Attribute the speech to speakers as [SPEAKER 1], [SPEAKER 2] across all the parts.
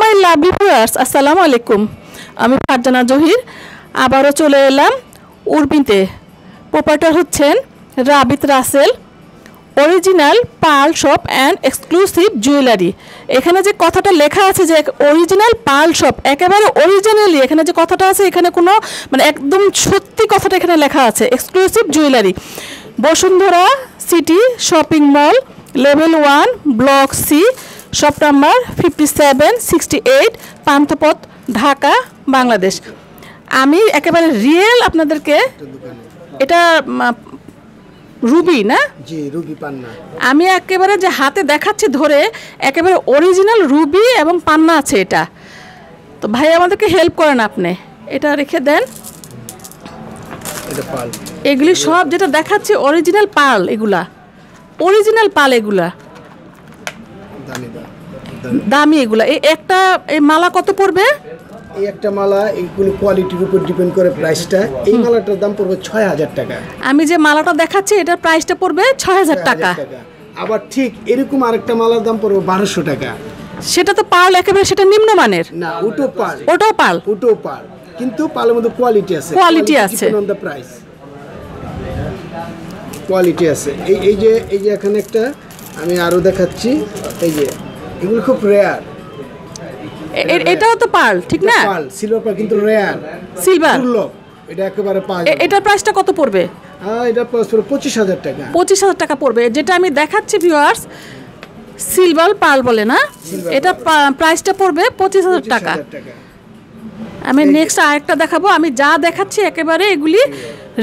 [SPEAKER 1] My lovely viewers আসসালামু আলাইকুম আমি ফারজানা জহির আবারও চলে এলাম উর্বিতে প্রোপার্টার হচ্ছেন Rabit Russel original pearl shop and exclusive jewellery এখানে যে কথাটা লেখা আছে যে অরিজিনাল পাল শপ একেবারে অরিজিনালি এখানে যে কথাটা আছে এখানে কোনো মানে একদম সত্যি কথাটা এখানে লেখা আছে exclusive jewellery Bashundhara city shopping mall level one block C shop number fifty seven sixty eight Panthapath Dhaka Bangladesh আমি একেবারে রিয়েল আপনাদেরকে এটা রুবি না আমি একেবারে যে হাতে দেখাচ্ছি ধরে একেবারে অরিজিনাল রুবি এবং পান্না আছে এটা তো ভাই আমাদেরকে হেল্প করেন আপনি এটা রেখে দেন এগুলি সব যেটা দেখাচ্ছে অরিজিনাল পাল এগুলা অরিজিনাল পাল এগুলা দামি এগুলা এই একটা এই মালা কত পড়বে
[SPEAKER 2] এই একটা মালা এইগুলো কোয়ালিটির উপর ডিপেন্ড করে প্রাইসটা এই মালাটার দাম পড়বে ছয় হাজার
[SPEAKER 1] টাকা আমি যে মালাটা দেখাচ্ছি এটার প্রাইসটা পড়বে ছয় হাজার টাকা আবার ঠিক এরকম আরেকটা মালার দাম পড়বে বারোশো টাকা সেটা তো পাল
[SPEAKER 2] একেবারে সেটা নিম্নমানের না ওটো পাল ওটাও পাল ওটো পাল কিন্তু পালের মধ্যে কোয়ালিটি আছে কোয়ালিটি আছে অন দ্য প্রাইস কোয়ালিটি আছে এই এই যে এই যে এখানে একটা আমি আরও দেখাচ্ছি এই যে এগুলো খুব রেয়ার
[SPEAKER 1] এটাও তো পাল ঠিক না পাল সিলভার পাল কিন্তু রেয়ার সিলভার দুর্লভ এটা একেবারে পাল এটার প্রাইসটা কত পড়বে এটা প্রাইস পড়বে পঁচিশ হাজার টাকা পঁচিশ হাজার টাকা পড়বে যেটা আমি দেখাচ্ছি ভিউয়ার্স সিলভার পাল বলে না এটা প্রাইসটা পড়বে পঁচিশ হাজার টাকা আমি নেক্সট আরেকটা দেখাবো আমি যা দেখাচ্ছি একেবারে এগুলি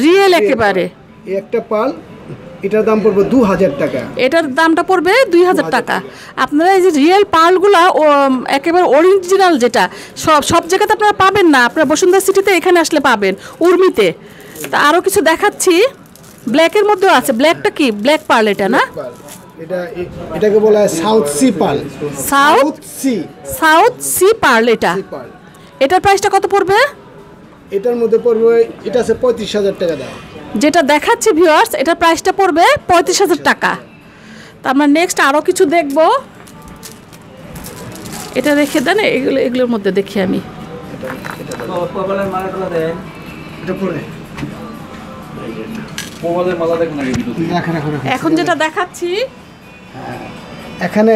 [SPEAKER 1] রিয়েল একেবারে
[SPEAKER 2] একটা পাল এটার দাম পড়বে দু হাজার
[SPEAKER 1] টাকা এটার দামটা পড়বে দুই হাজার টাকা আপনারা এই যে রিয়েল পার্লগুলা একেবারে অরিজিনাল যেটা সব সব জায়গাতে আপনারা পাবেন না আপনারা বসুন্ধরা সিটিতে এখানে আসলে পাবেন উর্মিতে তা আরও কিছু দেখাচ্ছি ব্ল্যাকের মধ্যেও আছে ব্ল্যাকটা কি ব্ল্যাক পার্ল এটা না এটা এটাকে বলা হয় South Sea pearl South Sea South Sea pearl এটা এটার প্রাইসটা কত পড়বে এটার মধ্যে পড়বে এটা আছে পঁয়ত্রিশ হাজার টাকা দেওয়া যেটা দেখাচ্ছি ভিউয়ার্স এটা প্রাইসটা পড়বে পঁয়ত্রিশ হাজার টাকা তা আমরা নেক্সট আরও কিছু দেখব এটা দেখে দেন এগুলো এগুলোর মধ্যে দেখি আমি এখন যেটা দেখাচ্ছি
[SPEAKER 2] এখানে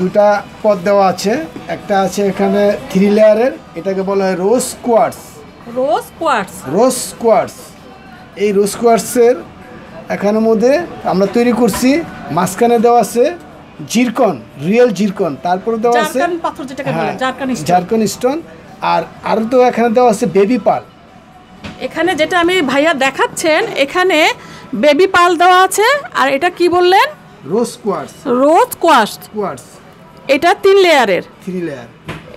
[SPEAKER 2] দুটা পদ দেওয়া আছে একটা আছে এখানে থ্রি লেয়ারের এটাকে বলা হয় rose quartz
[SPEAKER 1] rose quartz
[SPEAKER 2] rose quartz এই রোজ এখানের মধ্যে আমরা তৈরি করছি মাঝখানে দেওয়া আছে জিরকন রিয়েল জিরকন তারপরে দেওয়া আছে জারকন স্টোন হ্যাঁ, আর আরও তো এখানে দেওয়া আছে বেবি পাল
[SPEAKER 1] এখানে যেটা আমি ভাইয়া দেখাচ্ছেন এখানে বেবি পাল দেওয়া আছে আর এটা কি বললেন rose quartz rose quartz quartz এটা তিন লেয়ারের থ্রি লেয়ার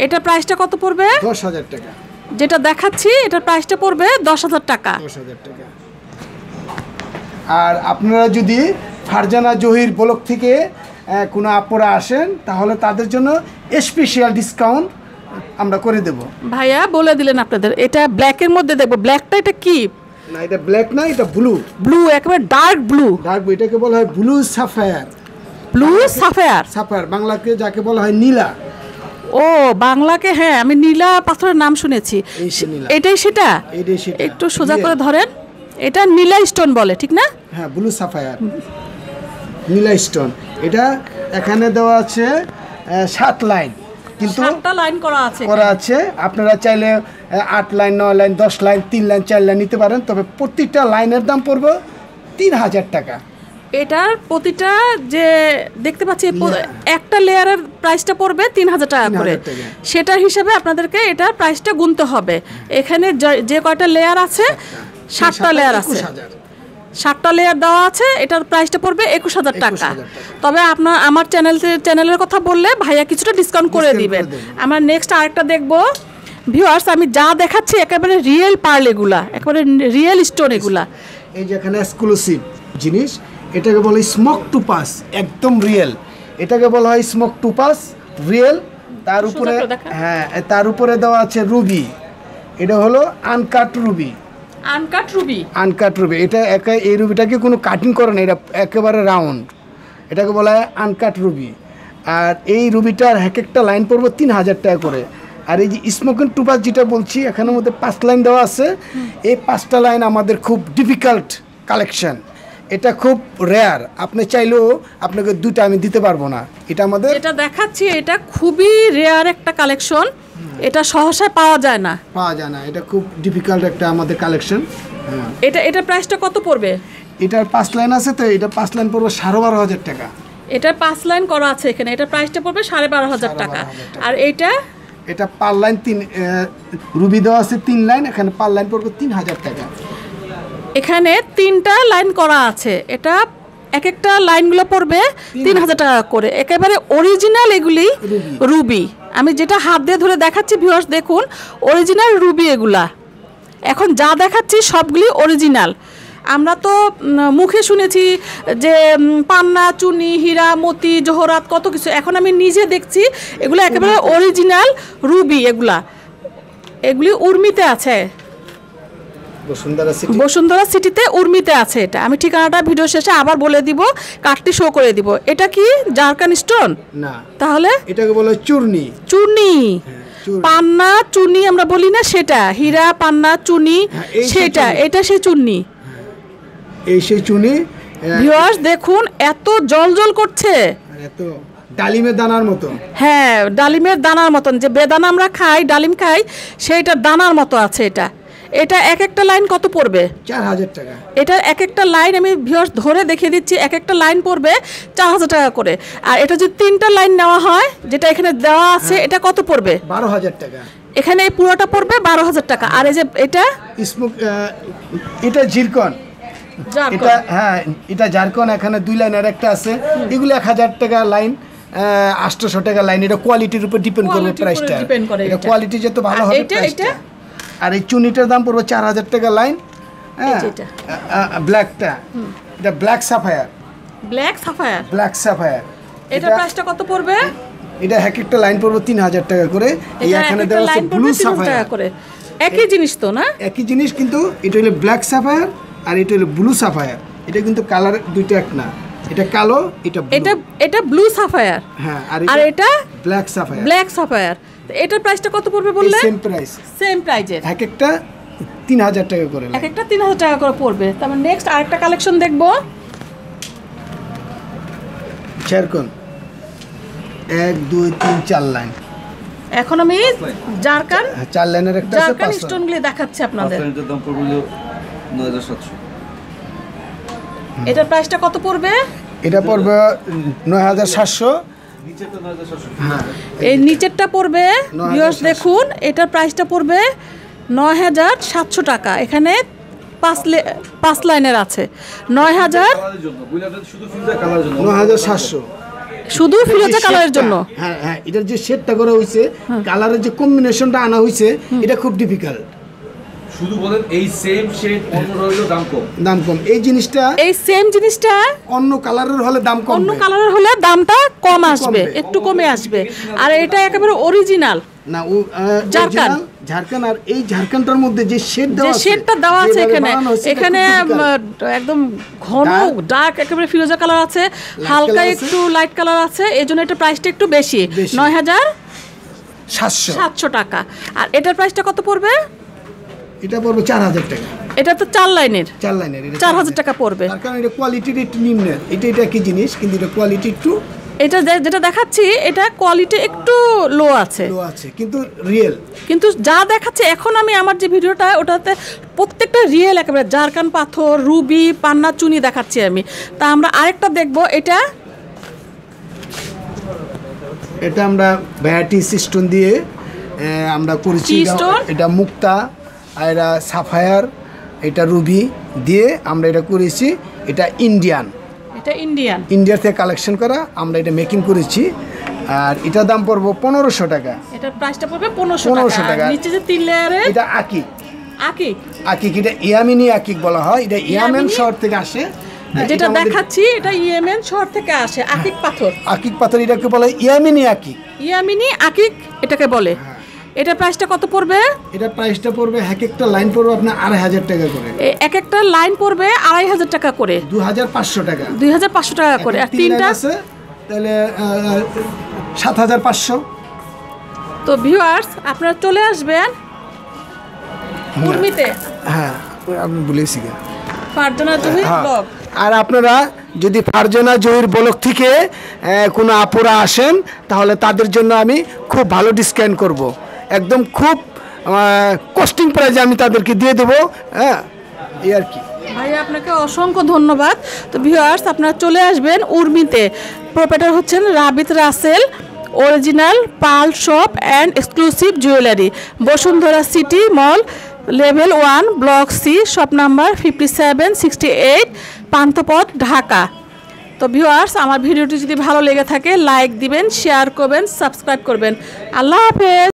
[SPEAKER 1] এটা প্রাইসটা কত পড়বে দশ হাজার টাকা যেটা দেখাচ্ছি এটার প্রাইসটা পড়বে দশ হাজার টাকা দশ হাজার টাকা আর
[SPEAKER 2] আপনারা যদি ফারজানা জহির ব্লক থেকে কোনো আপরা আসেন তাহলে তাদের জন্য স্পেশাল ডিসকাউন্ট আমরা করে দেব
[SPEAKER 1] ভাইয়া বলে দিলেন আপনাদের এটা ব্ল্যাকের মধ্যে দেখবো ব্ল্যাকটা এটা কি না এটা ব্ল্যাক না এটা ব্লু ব্লু একেবারে ডার্ক ব্লু ডার্ক এটাকে বলা হয় blue sapphire blue sapphire sapphire বাংলাকে যাকে বলা হয় নীলা ও বাংলাকে হ্যাঁ আমি নীলা পাথরের নাম শুনেছি এটাই সেটা একটু সোজা করে ধরেন এটা নীলা স্টোন বলে ঠিক না হ্যাঁ ব্লু সাফায়ার
[SPEAKER 2] নীলা স্টোন এটা এখানে দেওয়া আছে সাত লাইন কিন্তু
[SPEAKER 1] লাইন করা আছে করা
[SPEAKER 2] আছে আপনারা চাইলে আট লাইন নয় লাইন দশ লাইন তিন লাইন চার লাইন নিতে পারেন তবে প্রতিটা লাইনের দাম পড়বে তিন হাজার টাকা
[SPEAKER 1] এটার প্রতিটা যে দেখতে পাচ্ছি একটা লেয়ারের প্রাইসটা পড়বে তিন হাজার টাকা সেটার হিসাবে আপনাদেরকে এটার প্রাইসটা গুনতে হবে এখানে যে কয়টা লেয়ার আছে সাতটা লেয়ার আছে সাতটা লেয়ার দেওয়া আছে এটার প্রাইসটা পড়বে একুশ হাজার টাকা তবে আপনার আমার চ্যানেল চ্যানেলের কথা বললে ভাইয়া কিছুটা ডিসকাউন্ট করে দিবেন আমার নেক্সট আরেকটা দেখবো ভিউয়ার্স আমি যা দেখাচ্ছি একেবারে রিয়েল পার্ল এগুলা একেবারে রিয়েল স্টোন এগুলা
[SPEAKER 2] এই যে এখানে এক্সক্লুসিভ জিনিস এটাকে বলে স্মোক টু পাস একদম রিয়েল এটাকে বলা হয় স্মোক টু পাস রিয়েল তার উপরে হ্যাঁ তার উপরে দেওয়া আছে রুবি এটা হলো uncut ruby uncut ruby uncut ruby এটা একা এই রুবিটাকে কোনো কাটিং করে না এটা একেবারে রাউন্ড এটাকে বলা হয় আনকাট রুবি আর এই রুবিটার এক একটা লাইন পড়বো তিন হাজার টাকা করে আর এই যে স্মোকিং টুপাস যেটা বলছি এখানের মধ্যে পাঁচ লাইন দেওয়া আছে এই পাঁচটা লাইন আমাদের খুব ডিফিকাল্ট কালেকশন এটা খুব রেয়ার আপনি চাইলেও আপনাকে দুটা আমি দিতে পারবো না এটা আমাদের এটা দেখাচ্ছি এটা খুবই রেয়ার
[SPEAKER 1] একটা কালেকশন হ্যাঁ। এটা সহসা পাওয়া যায় না পাওয়া যায় না এটা খুব ডিফিকাল্ট একটা আমাদের কালেকশন হ্যাঁ। এটা এটা প্রাইসটা কত পড়বে এটার পাঁচ লাইন আছে তো এটা পাঁচ লাইন পড়বে
[SPEAKER 2] সাড়ে বারো হাজার টাকা
[SPEAKER 1] এটা পাঁচ লাইন করা আছে এখানে এটা প্রাইসটা পড়বে সাড়ে বারো হাজার টাকা আর এটা
[SPEAKER 2] এটা পার লাইন তিন রুবি দেওয়া আছে তিন লাইন এখানে পার লাইন পড়বে তিন
[SPEAKER 1] হাজার টাকা এখানে তিনটা লাইন করা আছে এটা এক একটা লাইনগুলো পড়বে তিন হাজার টাকা করে একেবারে অরিজিনাল এগুলি রুবি আমি যেটা হাত দিয়ে ধরে দেখাচ্ছি ভিউয়ার্স দেখুন অরিজিনাল রুবি এগুলা এখন যা দেখাচ্ছি সবগুলি অরিজিনাল আমরা তো মুখে শুনেছি যে পান্না চুনি হীরা মতি জহরাত কত কিছু এখন আমি নিজে দেখছি এগুলো একেবারে অরিজিনাল রুবি এগুলা এগুলি উর্মিতে আছে বসুন্ধরা সিটিতে উর্মিতে আছে এটা আমি ঠিকানাটা ভিডিও শেষে আবার বলে দিব কার্ডটি শো করে দিব এটা কি জারকান স্টোন না তাহলে এটাকে বলে চুর্নি হ্যাঁ, চূর্ণি পান্না চুনি আমরা বলি না সেটা হীরা পান্না চুনি হ্যাঁ, সেটা এটা সে চুন্নি হ্যাঁ, এই সে চুনি ভিউয়ার্স দেখুন এত জলজল জল করছে এত ডালিমের দানার মতো হ্যাঁ ডালিমের দানার মতন যে বেদানা আমরা খাই ডালিম খাই সেইটা দানার মতো আছে এটা এটা এক একটা লাইন কত পড়বে চার হাজার টাকা এটা এক একটা লাইন আমি ভিউয়ার্স ধরে দেখিয়ে দিচ্ছি এক একটা লাইন পড়বে চার হাজার টাকা করে আর এটা যদি তিনটা লাইন নেওয়া হয় যেটা এখানে দেওয়া আছে হ্যাঁ। এটা কত পড়বে বারো হাজার টাকা এখানে এই পুরোটা পড়বে বারো হাজার টাকা আর এই যে এটা স্মোক
[SPEAKER 2] এটা জিরকন এটা হ্যাঁ এটা জারকন এখানে দুই লাইনের একটা আছে এগুলো এক হাজার টাকা লাইন আটশোশো টাকা লাইন এটা কোয়ালিটির উপর ডিপেন্ড করবে প্রাইসটা এটা কোয়ালিটি যত ভালো হবে এটা আর এই চুনিটার দাম পড়বে চার হাজার টাকা লাইন হ্যাঁ ব্ল্যাকটা এটা black sapphire
[SPEAKER 1] black sapphire
[SPEAKER 2] black sapphire
[SPEAKER 1] এটা প্রাইসটা কত পড়বে
[SPEAKER 2] এটা এক একটা লাইন পড়বে তিন হাজার টাকা করে এই এখানে দেওয়া আছে ব্লু সাফায়ার
[SPEAKER 1] করে একই জিনিস তো না একই জিনিস
[SPEAKER 2] কিন্তু এটা হলো ব্ল্যাক সাফায়ার আর এটা হলো ব্লু সাফায়ার এটা কিন্তু কালার দুইটা এক না
[SPEAKER 1] এটা কালো এটা এটা এটা ব্লু সাফায়ার হ্যাঁ আর এটা ব্ল্যাক সাফায়ার ব্ল্যাক সাফায়ার এটার প্রাইসটা কত পড়বে বললে সেম প্রাইস সেম প্রাইজের এক একটা তিন হাজার টাকা করে এক একটা তিন হাজার টাকা করে পড়বে তারপর নেক্সট মানে আরেকটা কালেকশন দেখবো
[SPEAKER 2] কোন এক দুই তিন চার লাইন
[SPEAKER 1] এখন আমি জারকান
[SPEAKER 2] হ্যাঁ, চার লাইনের একটা আছে স্টোন স্টোনগুলি
[SPEAKER 1] দেখাচ্ছি আপনাদের এটা
[SPEAKER 2] দাম পড়বে 9700
[SPEAKER 1] এটার প্রাইসটা কত পড়বে
[SPEAKER 2] এটা পড়বে 9700 হ্যাঁ।
[SPEAKER 1] এই নিচেরটা পড়বে ভিউয়ার্স দেখুন এটার প্রাইসটা পড়বে নয় হাজার সাতশো টাকা এখানে পাঁচ পাঁচ লাইনের আছে নয় হাজার
[SPEAKER 2] নয় হাজার সাতশো
[SPEAKER 1] শুধু ফিরোজা কালারের জন্য
[SPEAKER 2] হ্যাঁ হ্যাঁ এটার যে সেটটা করা হয়েছে কালারের যে কম্বিনেশনটা আনা হয়েছে এটা খুব ডিফিকাল্ট শুধু বলেন এই সেম শেড অন্য রইলো দাম কম
[SPEAKER 1] দাম কম এই জিনিসটা এই সেম জিনিসটা অন্য কালারের হলে দাম কম অন্য কালারের হলে দামটা কম আসবে একটু কমে আসবে আর এটা একেবারে অরিজিনাল না ও ঝাড়খান্ড
[SPEAKER 2] ঝাড়খান্ড আর এই ঝাড়খান্ডটার মধ্যে যে শেড দেওয়া আছে শেডটা দেওয়া আছে এখানে এখানে
[SPEAKER 1] একদম ঘন ডার্ক একেবারে ফিরোজা কালার আছে হালকা একটু লাইট কালার আছে এই জন্য এটা প্রাইসটা একটু বেশি নয় হাজার সাতশো সাতশো টাকা আর এটার প্রাইসটা কত পড়বে এটা পড়বে চার হাজার টাকা এটা তো চার লাইনের চার লাইনের চার হাজার টাকা পড়বে তার কারণ এটা কোয়ালিটির একটু নিম্ন এটা এটা কি জিনিস কিন্তু এটা কোয়ালিটি একটু এটা যেটা দেখাচ্ছি এটা কোয়ালিটি একটু লো আছে লো আছে কিন্তু রিয়েল কিন্তু যা দেখাচ্ছে এখন আমি আমার যে ভিডিওটা ওটাতে প্রত্যেকটা রিয়েল একেবারে জারকান পাথর রুবি পান্না চুনি দেখাচ্ছি আমি তা আমরা আরেকটা দেখব এটা
[SPEAKER 2] এটা আমরা ভ্যারাইটি স্টোন দিয়ে আমরা করেছি এটা মুক্তা আর এটা সাফায়ার এটা রুবি দিয়ে আমরা এটা করেছি এটা ইন্ডিয়ান
[SPEAKER 1] এটা ইন্ডিয়ান
[SPEAKER 2] ইন্ডিয়ার থেকে কালেকশন করা আমরা এটা মেকিং করেছি আর এটা দাম পড়বো পনেরোশো টাকা
[SPEAKER 1] এটা প্রাইসটা পড়বে পনেরোশো টাকা নিচে যে তিন লেয়ারে এটা আকি আকিক আকিক
[SPEAKER 2] এটা ইয়ামিনি আকিক বলা হয় হ্যাঁ, এটা ইয়ামেন শহর থেকে আসে যেটা দেখাচ্ছি এটা ইয়েমেন
[SPEAKER 1] শহর থেকে আসে আকিক হ্যাঁ। পাথর আকিক পাথর এটাকে বলে ইয়ামিনি আকিক ইয়ামিনি আকিক এটাকে বলে হ্যাঁ। এটা প্রাইসটা কত পড়বে এটা প্রাইসটা পড়বে এক একটা লাইন পড়বে আপনার আড়াই হাজার টাকা করে এক একটা লাইন পড়বে আড়াই হাজার টাকা করে দু হাজার পাঁচশো টাকা দুই হাজার পাঁচশো টাকা করে আর তিনটা আছে তাহলে
[SPEAKER 2] সাত হাজার পাঁচশো
[SPEAKER 1] তো ভিউয়ার্স আপনারা চলে আসবেন
[SPEAKER 2] কুর্মিতে হ্যাঁ আমি বলেছি
[SPEAKER 1] ফারজানা তুমি ব্লগ আর আপনারা যদি ফারজানা
[SPEAKER 2] জহির ব্লগ থেকে কোনো আপুরা আসেন তাহলে তাদের জন্য আমি খুব ভালো ডিসকাউন্ট করবো একদম খুব কস্টিং প্রাইজে আমি তাদেরকে দিয়ে দেবো হ্যাঁ এই
[SPEAKER 1] আর কি ভাইয়া আপনাকে অসংখ্য ধন্যবাদ তো ভিওয়ার্স আপনারা চলে আসবেন উর্মিতে প্রোপারেটর হচ্ছেন Rabit Russel original pearl shop and exclusive jewellery Bashundhara city mall level one block C shop number fifty seven sixty eight Panthapath Dhaka তো ভিওয়ার্স আমার ভিডিওটি যদি ভালো লেগে থাকে লাইক দিবেন শেয়ার করবেন সাবস্ক্রাইব করবেন আল্লাহ হাফেজ